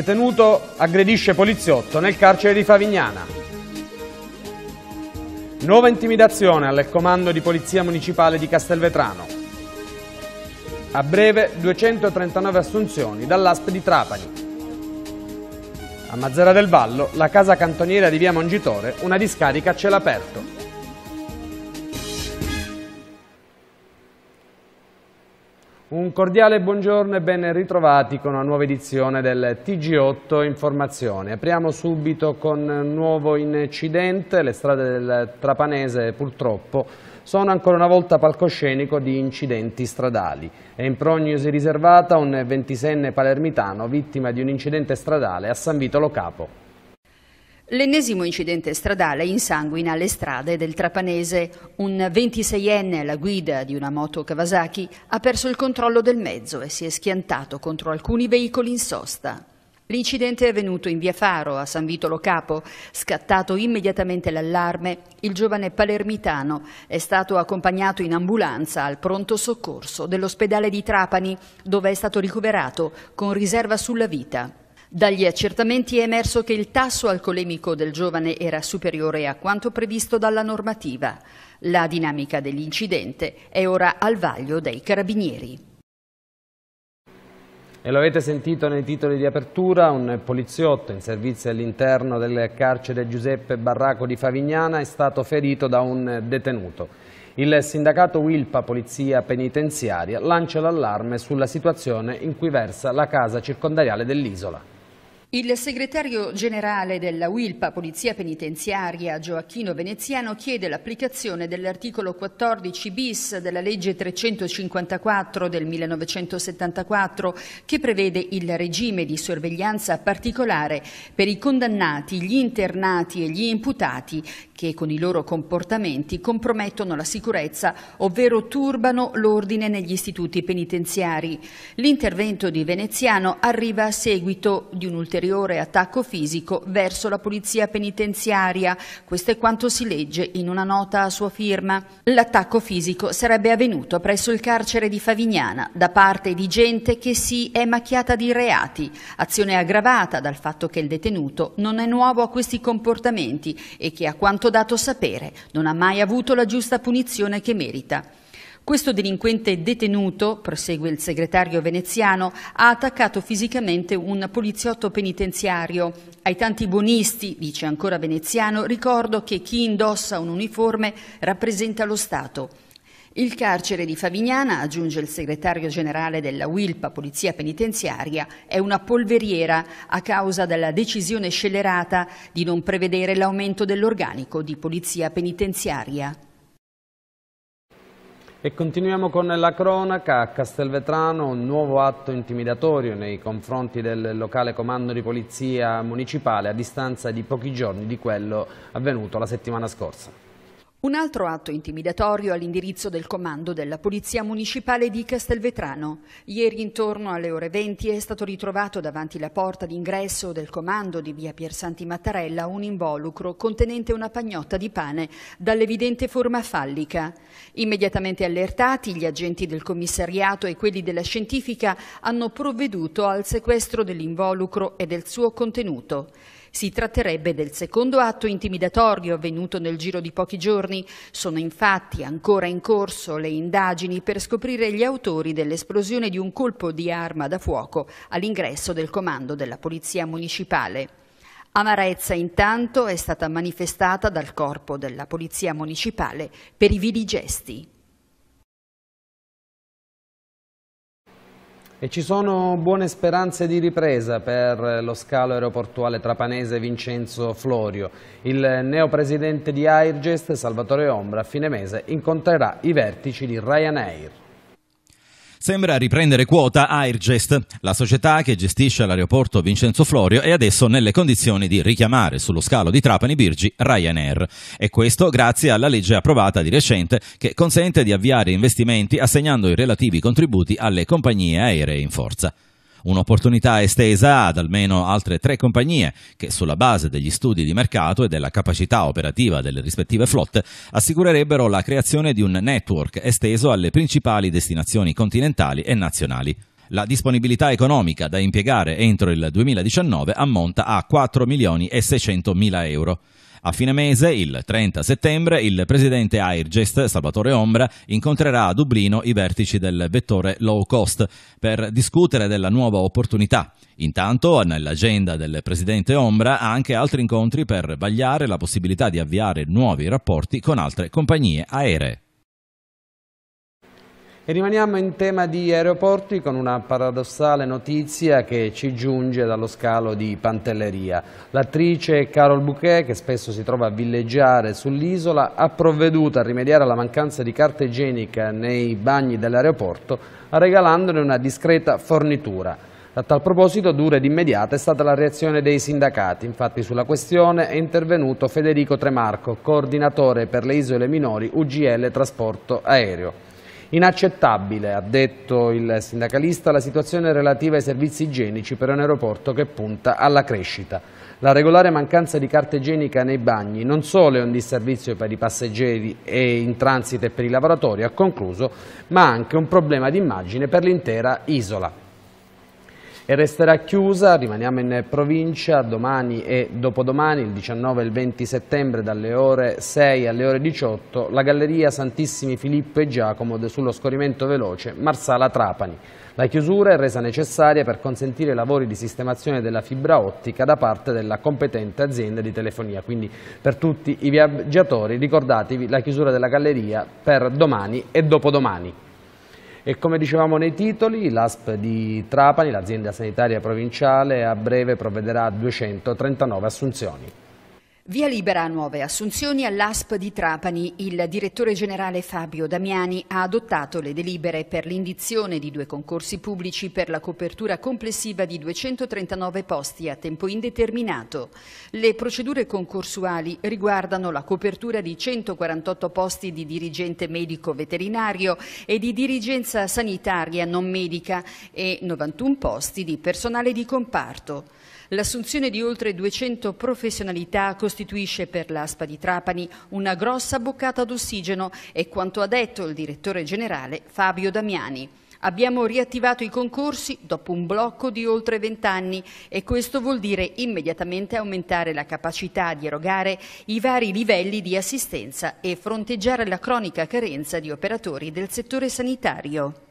Detenuto aggredisce poliziotto nel carcere di Favignana. Nuova intimidazione al comando di polizia municipale di Castelvetrano. A breve 239 assunzioni dall'ASP di Trapani. A Mazzara del Vallo, la casa cantoniera di via Mongitore, una discarica a cielo aperto. Un cordiale buongiorno e ben ritrovati con una nuova edizione del TG8 Informazione. Apriamo subito con un nuovo incidente, le strade del Trapanese purtroppo sono ancora una volta palcoscenico di incidenti stradali. È in prognosi riservata un ventisenne palermitano vittima di un incidente stradale a San Vito Lo Capo. L'ennesimo incidente stradale insanguina le strade del Trapanese. Un 26enne alla guida di una moto Kawasaki ha perso il controllo del mezzo e si è schiantato contro alcuni veicoli in sosta. L'incidente è avvenuto in via Faro, a San Vitolo Capo. Scattato immediatamente l'allarme, il giovane palermitano è stato accompagnato in ambulanza al pronto soccorso dell'ospedale di Trapani, dove è stato ricoverato con riserva sulla vita. Dagli accertamenti è emerso che il tasso alcolemico del giovane era superiore a quanto previsto dalla normativa. La dinamica dell'incidente è ora al vaglio dei carabinieri. E lo avete sentito nei titoli di apertura, un poliziotto in servizio all'interno del carcere Giuseppe Barraco di Favignana è stato ferito da un detenuto. Il sindacato Wilpa Polizia Penitenziaria lancia l'allarme sulla situazione in cui versa la casa circondariale dell'isola. Il segretario generale della UILPA Polizia Penitenziaria Gioacchino Veneziano chiede l'applicazione dell'articolo 14 bis della legge 354 del 1974 che prevede il regime di sorveglianza particolare per i condannati, gli internati e gli imputati che con i loro comportamenti compromettono la sicurezza, ovvero turbano l'ordine negli istituti penitenziari. L'intervento di Veneziano arriva a seguito di un ulteriore ulteriore attacco fisico verso la polizia penitenziaria. Questo è quanto si legge in una nota a sua firma. L'attacco fisico sarebbe avvenuto presso il carcere di Favignana da parte di gente che si è macchiata di reati, azione aggravata dal fatto che il detenuto non è nuovo a questi comportamenti e che a quanto dato sapere non ha mai avuto la giusta punizione che merita. Questo delinquente detenuto, prosegue il segretario veneziano, ha attaccato fisicamente un poliziotto penitenziario. Ai tanti buonisti, dice ancora veneziano, ricordo che chi indossa un uniforme rappresenta lo Stato. Il carcere di Favignana, aggiunge il segretario generale della Wilpa Polizia Penitenziaria, è una polveriera a causa della decisione scellerata di non prevedere l'aumento dell'organico di Polizia Penitenziaria. E continuiamo con la cronaca. A Castelvetrano un nuovo atto intimidatorio nei confronti del locale comando di polizia municipale a distanza di pochi giorni di quello avvenuto la settimana scorsa. Un altro atto intimidatorio all'indirizzo del comando della Polizia Municipale di Castelvetrano. Ieri intorno alle ore 20 è stato ritrovato davanti la porta d'ingresso del comando di via Piersanti Mattarella un involucro contenente una pagnotta di pane dall'evidente forma fallica. Immediatamente allertati, gli agenti del commissariato e quelli della scientifica hanno provveduto al sequestro dell'involucro e del suo contenuto. Si tratterebbe del secondo atto intimidatorio avvenuto nel giro di pochi giorni. Sono infatti ancora in corso le indagini per scoprire gli autori dell'esplosione di un colpo di arma da fuoco all'ingresso del comando della Polizia Municipale. Amarezza intanto è stata manifestata dal corpo della Polizia Municipale per i vili gesti. E ci sono buone speranze di ripresa per lo scalo aeroportuale trapanese Vincenzo Florio. Il neopresidente di Airgest, Salvatore Ombra, a fine mese incontrerà i vertici di Ryanair sembra riprendere quota Airgest, la società che gestisce l'aeroporto Vincenzo Florio è adesso nelle condizioni di richiamare sullo scalo di Trapani Birgi Ryanair. E questo grazie alla legge approvata di recente che consente di avviare investimenti assegnando i relativi contributi alle compagnie aeree in forza. Un'opportunità estesa ad almeno altre tre compagnie che sulla base degli studi di mercato e della capacità operativa delle rispettive flotte assicurerebbero la creazione di un network esteso alle principali destinazioni continentali e nazionali. La disponibilità economica da impiegare entro il 2019 ammonta a 4 milioni e 600 mila euro. A fine mese, il 30 settembre, il presidente Airgest, Salvatore Ombra, incontrerà a Dublino i vertici del vettore low cost per discutere della nuova opportunità. Intanto, nell'agenda del presidente Ombra ha anche altri incontri per vagliare la possibilità di avviare nuovi rapporti con altre compagnie aeree. E rimaniamo in tema di aeroporti con una paradossale notizia che ci giunge dallo scalo di Pantelleria. L'attrice Carol Bouquet, che spesso si trova a villeggiare sull'isola, ha provveduto a rimediare alla mancanza di carta igienica nei bagni dell'aeroporto regalandone una discreta fornitura. A tal proposito, dura ed immediata è stata la reazione dei sindacati. Infatti sulla questione è intervenuto Federico Tremarco, coordinatore per le isole minori UGL Trasporto Aereo. Inaccettabile, ha detto il sindacalista, la situazione relativa ai servizi igienici per un aeroporto che punta alla crescita. La regolare mancanza di carta igienica nei bagni non solo è un disservizio per i passeggeri e in transito e per i lavoratori, ha concluso, ma anche un problema di immagine per l'intera isola e resterà chiusa, rimaniamo in provincia domani e dopodomani, il 19 e il 20 settembre dalle ore 6 alle ore 18, la Galleria Santissimi Filippo e Giacomo sullo scorrimento veloce Marsala Trapani. La chiusura è resa necessaria per consentire i lavori di sistemazione della fibra ottica da parte della competente azienda di telefonia, quindi per tutti i viaggiatori ricordatevi la chiusura della galleria per domani e dopodomani. E come dicevamo nei titoli, l'ASP di Trapani, l'azienda sanitaria provinciale, a breve provvederà a 239 assunzioni. Via libera a nuove assunzioni all'ASP di Trapani. Il direttore generale Fabio Damiani ha adottato le delibere per l'indizione di due concorsi pubblici per la copertura complessiva di 239 posti a tempo indeterminato. Le procedure concorsuali riguardano la copertura di 148 posti di dirigente medico veterinario e di dirigenza sanitaria non medica e 91 posti di personale di comparto. L'assunzione di oltre 200 professionalità costituisce per l'ASPA di Trapani una grossa boccata d'ossigeno è quanto ha detto il direttore generale Fabio Damiani. Abbiamo riattivato i concorsi dopo un blocco di oltre vent'anni e questo vuol dire immediatamente aumentare la capacità di erogare i vari livelli di assistenza e fronteggiare la cronica carenza di operatori del settore sanitario.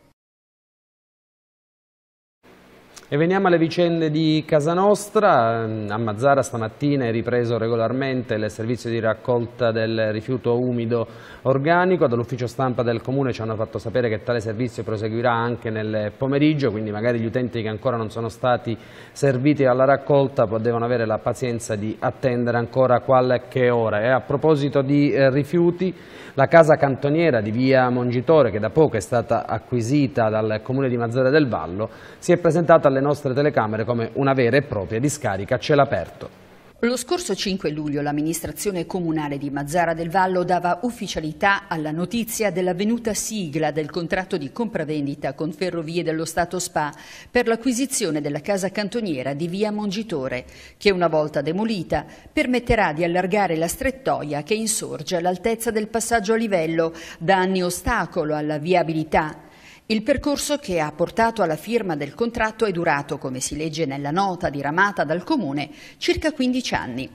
E veniamo alle vicende di Casa Nostra, mm, a Mazzara stamattina è ripreso regolarmente il servizio di raccolta del rifiuto umido organico, dall'ufficio stampa del Comune ci hanno fatto sapere che tale servizio proseguirà anche nel pomeriggio, quindi magari gli utenti che ancora non sono stati serviti alla raccolta devono avere la pazienza di attendere ancora qualche ora. E a proposito di eh, rifiuti, la casa cantoniera di via Mongitore, che da poco è stata acquisita dal Comune di Mazzara del Vallo, si è presentata alle dalle nostre telecamere come una vera e propria discarica a cielo aperto. Lo scorso 5 luglio l'amministrazione comunale di Mazzara del Vallo dava ufficialità alla notizia dell'avvenuta sigla del contratto di compravendita con Ferrovie dello Stato Spa per l'acquisizione della casa cantoniera di Via Mongitore, che una volta demolita permetterà di allargare la strettoia che insorge all'altezza del passaggio a livello, da anni ostacolo alla viabilità il percorso che ha portato alla firma del contratto è durato, come si legge nella nota diramata dal Comune, circa 15 anni.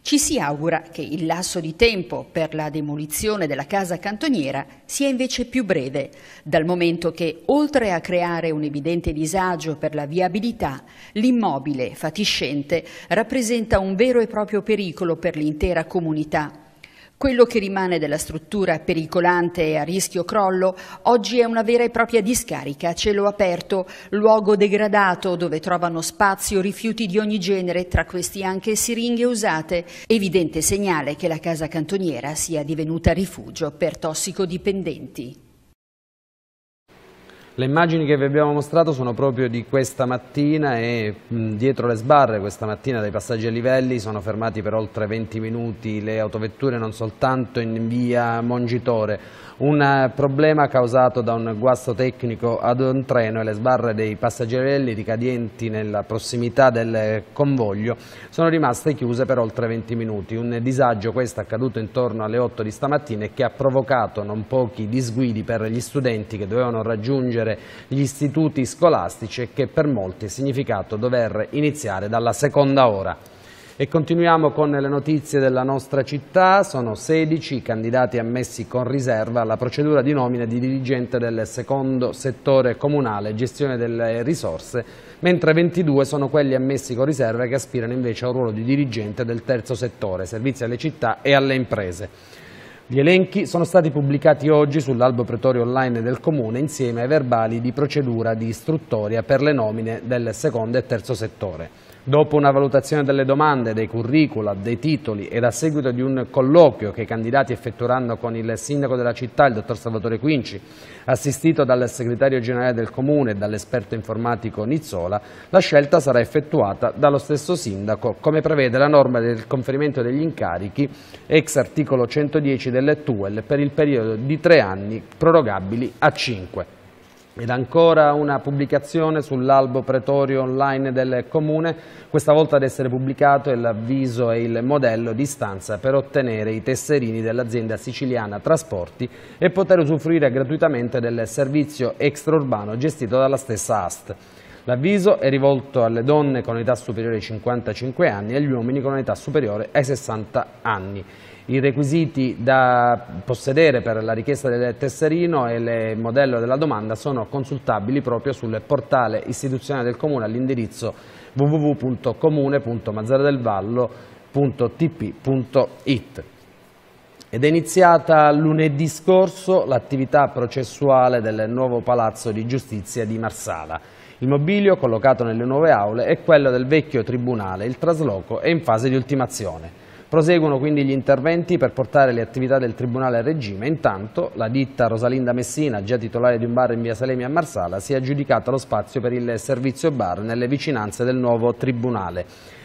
Ci si augura che il lasso di tempo per la demolizione della casa cantoniera sia invece più breve, dal momento che, oltre a creare un evidente disagio per la viabilità, l'immobile fatiscente rappresenta un vero e proprio pericolo per l'intera comunità quello che rimane della struttura pericolante e a rischio crollo oggi è una vera e propria discarica a cielo aperto, luogo degradato dove trovano spazio rifiuti di ogni genere, tra questi anche siringhe usate, evidente segnale che la casa cantoniera sia divenuta rifugio per tossicodipendenti. Le immagini che vi abbiamo mostrato sono proprio di questa mattina e mh, dietro le sbarre questa mattina dai passaggi a livelli sono fermati per oltre 20 minuti le autovetture non soltanto in via Mongitore, un eh, problema causato da un guasto tecnico ad un treno e le sbarre dei passaggi a livelli ricadenti nella prossimità del convoglio sono rimaste chiuse per oltre 20 minuti, un disagio questo accaduto intorno alle 8 di stamattina e che ha provocato non pochi disguidi per gli studenti che dovevano raggiungere aprire gli istituti scolastici e che per molti è significato dover iniziare dalla seconda ora. E continuiamo con le notizie della nostra città, sono 16 i candidati ammessi con riserva alla procedura di nomina di dirigente del secondo settore comunale, gestione delle risorse, mentre 22 sono quelli ammessi con riserva che aspirano invece a un ruolo di dirigente del terzo settore, servizi alle città e alle imprese. Gli elenchi sono stati pubblicati oggi sull'albo pretorio online del Comune insieme ai verbali di procedura di istruttoria per le nomine del secondo e terzo settore. Dopo una valutazione delle domande, dei curricula, dei titoli ed a seguito di un colloquio che i candidati effettueranno con il sindaco della città, il dottor Salvatore Quinci, assistito dal segretario generale del comune e dall'esperto informatico Nizzola, la scelta sarà effettuata dallo stesso sindaco, come prevede la norma del conferimento degli incarichi ex articolo 110 dell'ETUEL per il periodo di tre anni prorogabili a cinque. Ed ancora una pubblicazione sull'albo pretorio online del Comune, questa volta ad essere pubblicato l'avviso e il modello di stanza per ottenere i tesserini dell'azienda siciliana Trasporti e poter usufruire gratuitamente del servizio extraurbano gestito dalla stessa AST. L'avviso è rivolto alle donne con età superiore ai 55 anni e agli uomini con età superiore ai 60 anni i requisiti da possedere per la richiesta del tesserino e il modello della domanda sono consultabili proprio sul portale istituzionale del Comune all'indirizzo www.comune.mazzaredelvallo.tp.it. Ed è iniziata lunedì scorso l'attività processuale del nuovo Palazzo di Giustizia di Marsala. Il mobilio collocato nelle nuove aule è quello del vecchio tribunale, il trasloco è in fase di ultimazione. Proseguono quindi gli interventi per portare le attività del Tribunale a regime. Intanto la ditta Rosalinda Messina, già titolare di un bar in via Salemi a Marsala, si è aggiudicata lo spazio per il servizio bar nelle vicinanze del nuovo Tribunale.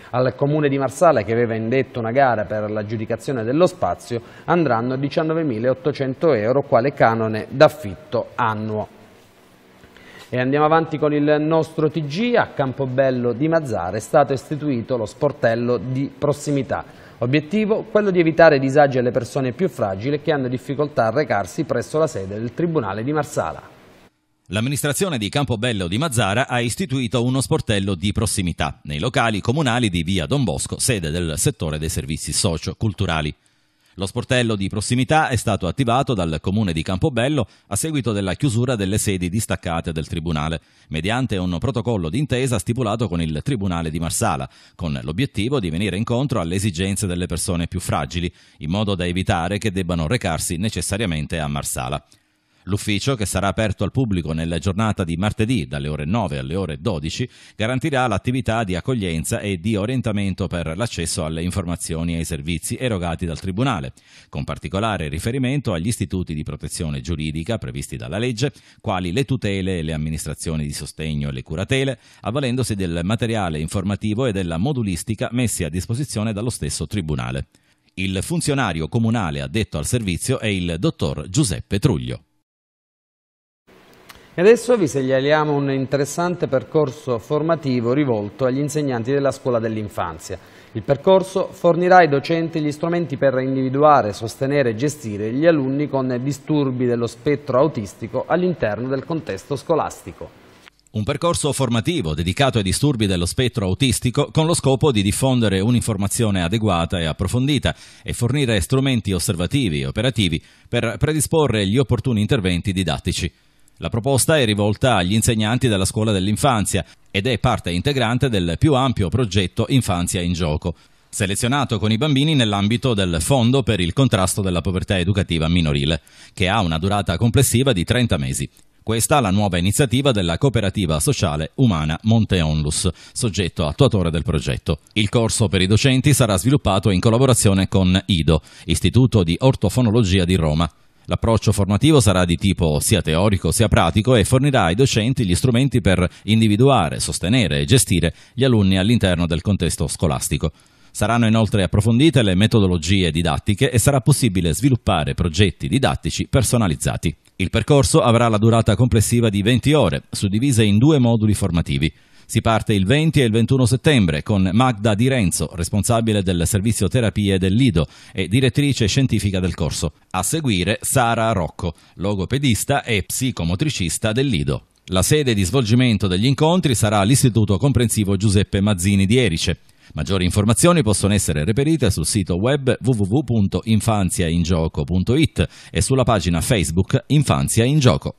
Al comune di Marsala, che aveva indetto una gara per l'aggiudicazione dello spazio, andranno 19.800 euro quale canone d'affitto annuo. E andiamo avanti con il nostro TG, a Campobello di Mazzara è stato istituito lo sportello di prossimità. Obiettivo? Quello di evitare disagi alle persone più fragili che hanno difficoltà a recarsi presso la sede del Tribunale di Marsala. L'amministrazione di Campobello di Mazzara ha istituito uno sportello di prossimità nei locali comunali di via Don Bosco, sede del settore dei servizi socio-culturali. Lo sportello di prossimità è stato attivato dal comune di Campobello a seguito della chiusura delle sedi distaccate del Tribunale, mediante un protocollo d'intesa stipulato con il Tribunale di Marsala, con l'obiettivo di venire incontro alle esigenze delle persone più fragili, in modo da evitare che debbano recarsi necessariamente a Marsala. L'ufficio, che sarà aperto al pubblico nella giornata di martedì dalle ore 9 alle ore 12, garantirà l'attività di accoglienza e di orientamento per l'accesso alle informazioni e ai servizi erogati dal Tribunale, con particolare riferimento agli istituti di protezione giuridica previsti dalla legge, quali le tutele e le amministrazioni di sostegno e le curatele, avvalendosi del materiale informativo e della modulistica messi a disposizione dallo stesso Tribunale. Il funzionario comunale addetto al servizio è il dottor Giuseppe Truglio. E adesso vi segnaliamo un interessante percorso formativo rivolto agli insegnanti della scuola dell'infanzia. Il percorso fornirà ai docenti gli strumenti per individuare, sostenere e gestire gli alunni con disturbi dello spettro autistico all'interno del contesto scolastico. Un percorso formativo dedicato ai disturbi dello spettro autistico con lo scopo di diffondere un'informazione adeguata e approfondita e fornire strumenti osservativi e operativi per predisporre gli opportuni interventi didattici. La proposta è rivolta agli insegnanti della scuola dell'infanzia ed è parte integrante del più ampio progetto Infanzia in Gioco, selezionato con i bambini nell'ambito del Fondo per il contrasto della povertà educativa minorile, che ha una durata complessiva di 30 mesi. Questa è la nuova iniziativa della cooperativa sociale umana Monte Onlus, soggetto attuatore del progetto. Il corso per i docenti sarà sviluppato in collaborazione con IDO, Istituto di Ortofonologia di Roma. L'approccio formativo sarà di tipo sia teorico sia pratico e fornirà ai docenti gli strumenti per individuare, sostenere e gestire gli alunni all'interno del contesto scolastico. Saranno inoltre approfondite le metodologie didattiche e sarà possibile sviluppare progetti didattici personalizzati. Il percorso avrà la durata complessiva di 20 ore, suddivise in due moduli formativi. Si parte il 20 e il 21 settembre con Magda Di Renzo, responsabile del servizio terapie del Lido e direttrice scientifica del corso. A seguire Sara Rocco, logopedista e psicomotricista del Lido. La sede di svolgimento degli incontri sarà l'Istituto Comprensivo Giuseppe Mazzini di Erice. Maggiori informazioni possono essere reperite sul sito web www.infanziaingioco.it e sulla pagina Facebook Infanzia in Gioco.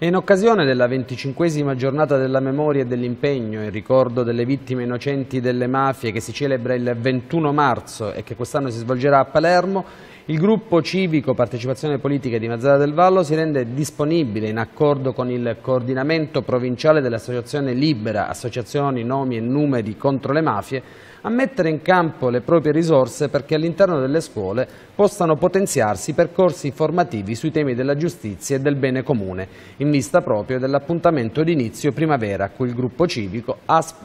E in occasione della venticinquesima giornata della memoria e dell'impegno in ricordo delle vittime innocenti delle mafie che si celebra il 21 marzo e che quest'anno si svolgerà a Palermo, il gruppo civico Partecipazione Politica di Mazzara del Vallo si rende disponibile in accordo con il coordinamento provinciale dell'associazione Libera, associazioni, nomi e numeri contro le mafie, a mettere in campo le proprie risorse perché all'interno delle scuole possano potenziarsi percorsi formativi sui temi della giustizia e del bene comune, in vista proprio dell'appuntamento d'inizio primavera a cui il gruppo civico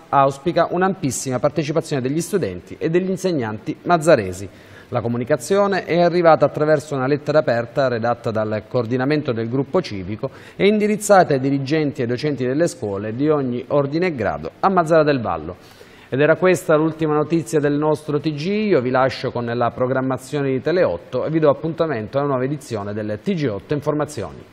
auspica un'ampissima partecipazione degli studenti e degli insegnanti mazzaresi. La comunicazione è arrivata attraverso una lettera aperta redatta dal coordinamento del gruppo civico e indirizzata ai dirigenti e docenti delle scuole di ogni ordine e grado a Mazzara del Vallo. Ed era questa l'ultima notizia del nostro TG, io vi lascio con la programmazione di Tele8 e vi do appuntamento a una nuova edizione del TG8 Informazioni.